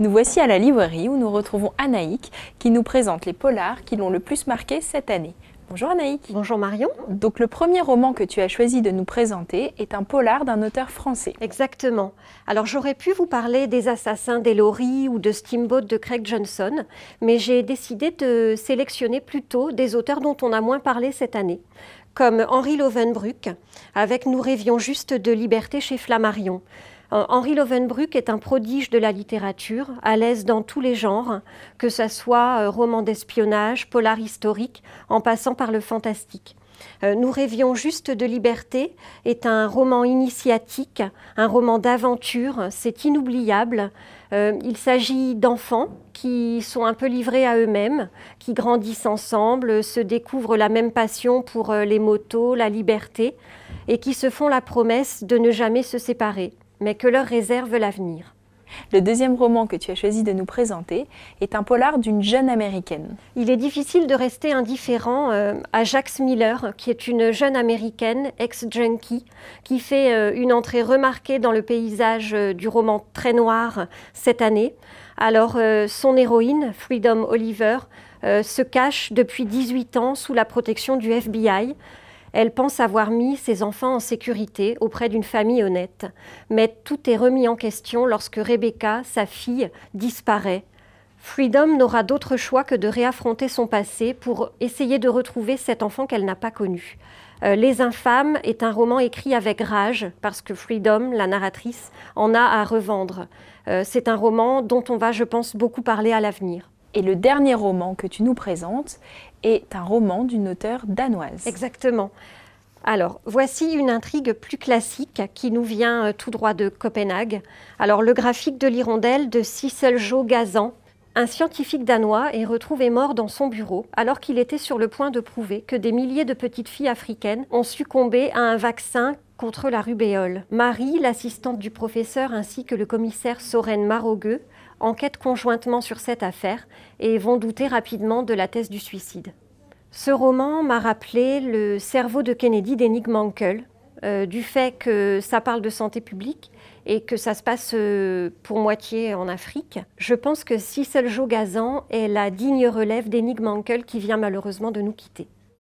Nous voici à la librairie où nous retrouvons Anaïk qui nous présente les polars qui l'ont le plus marqué cette année. Bonjour Anaïk. Bonjour Marion. Donc le premier roman que tu as choisi de nous présenter est un polar d'un auteur français. Exactement. Alors j'aurais pu vous parler des Assassins des ou de Steamboat de Craig Johnson, mais j'ai décidé de sélectionner plutôt des auteurs dont on a moins parlé cette année comme Henri Lovenbruck, avec Nous rêvions juste de liberté chez Flammarion. Euh, Henri Lovenbruck est un prodige de la littérature, à l'aise dans tous les genres, que ce soit euh, roman d'espionnage, polar historique, en passant par le fantastique. Euh, Nous rêvions juste de liberté est un roman initiatique, un roman d'aventure, c'est inoubliable. il s'agit d'enfants qui sont un peu livrés à eux-mêmes, qui grandissent ensemble, se découvrent la même passion pour les motos, la liberté, et qui se font la promesse de ne jamais se séparer mais que leur réserve l'avenir. Le deuxième roman que tu as choisi de nous présenter est un polar d'une jeune américaine. Il est difficile de rester indifférent euh, à Jax Miller, qui est une jeune américaine, ex-junkie, qui fait euh, une entrée remarquée dans le paysage euh, du roman très noir cette année. Alors, son héroïne, Freedom Oliver, se cache depuis 18 ans sous la protection du FBI. Elle pense avoir mis ses enfants en sécurité auprès d'une famille honnête. Mais tout est remis en question lorsque Rebecca, sa fille, disparaît. Freedom n'aura d'autre choix que de réaffronter son passé pour essayer de retrouver cet enfant qu'elle n'a pas connu. Euh, Les Infâmes est un roman écrit avec rage parce que Freedom, la narratrice, en a à revendre. Euh, C'est un roman dont on va, je pense, beaucoup parler à l'avenir. Et le dernier roman que tu nous présentes est un roman d'une auteure danoise. Exactement. Alors, voici une intrigue plus classique qui nous vient euh, tout droit de Copenhague. Alors, le graphique de l'hirondelle de Jo Gazan, un scientifique danois est retrouvé mort dans son bureau alors qu'il était sur le point de prouver que des milliers de petites filles africaines ont succombé à un vaccin contre la rubéole. Marie, l'assistante du professeur ainsi que le commissaire Soren Marogueux Enquête conjointement sur cette affaire et vont douter rapidement de la thèse du suicide. Ce roman m'a rappelé le cerveau de Kennedy d'Enigme Mankel, euh, du fait que ça parle de santé publique et que ça se passe euh, pour moitié en Afrique. Je pense que Cicel Gazan est la digne relève d'Enigme Mankel qui vient malheureusement de nous quitter.